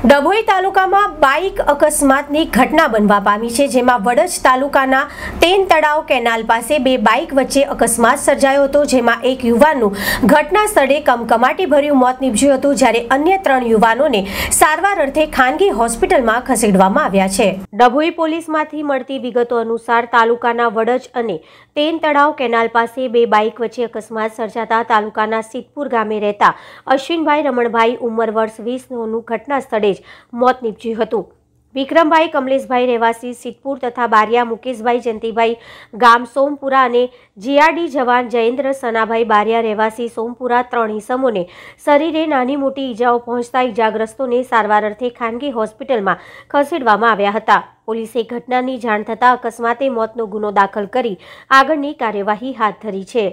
ડભોઈ તાલુકામાં બાઇક અકસ્માતની ઘટના બનવા પામી છે જેમાં વડજ તાલુકાના તેન તળાવ કેનાલ પાસે બે બાઇક વચ્ચે અકસ્માત સર્જાયો હતો જેમાં એક યુવાનનું ઘટના સ્થળે કમકમાટી ભર્યું મોત નીપજ્યું હતું જ્યારે અન્ય ત્રણ યુવાનોને સારવાર અર્થે ખાનગી હોસ્પિટલમાં ખસેડવામાં આવ્યા છે ડભોઈ પોલીસમાંથી મળતી વિગતો અનુસાર તાલુકાના વડજ અને તેન તળાવ કેનાલ પાસે બે બાઇક વચ્ચે અકસ્માત સર્જાતા તાલુકાના સિદ્ધપુર ગામે રહેતા અશ્વિનભાઈ રમણભાઈ ઉંમર વર્ષ વીસ નોનું ઘટના સ્થળે જ મોત નીપજ્યું હતું વિક્રમભાઈ કમલેશભાઈ રહેવાસી સિદ્ધપુર તથા બારિયા મુકેશભાઈ જયંતિભાઈ ગામ સોમપુરા અને જીઆરડી જવાન જયેન્દ્ર સનાભાઈ બારિયા રહેવાસી સોમપુરા ત્રણ ઇસમોને શરીરે નાની મોટી ઇજાઓ પહોંચતા ઈજાગ્રસ્તોને સારવાર અર્થે ખાનગી હોસ્પિટલમાં ખસેડવામાં આવ્યા હતા પોલીસે ઘટનાની જાણ થતાં અકસ્માતે મોતનો ગુનો દાખલ કરી આગળની કાર્યવાહી હાથ ધરી છે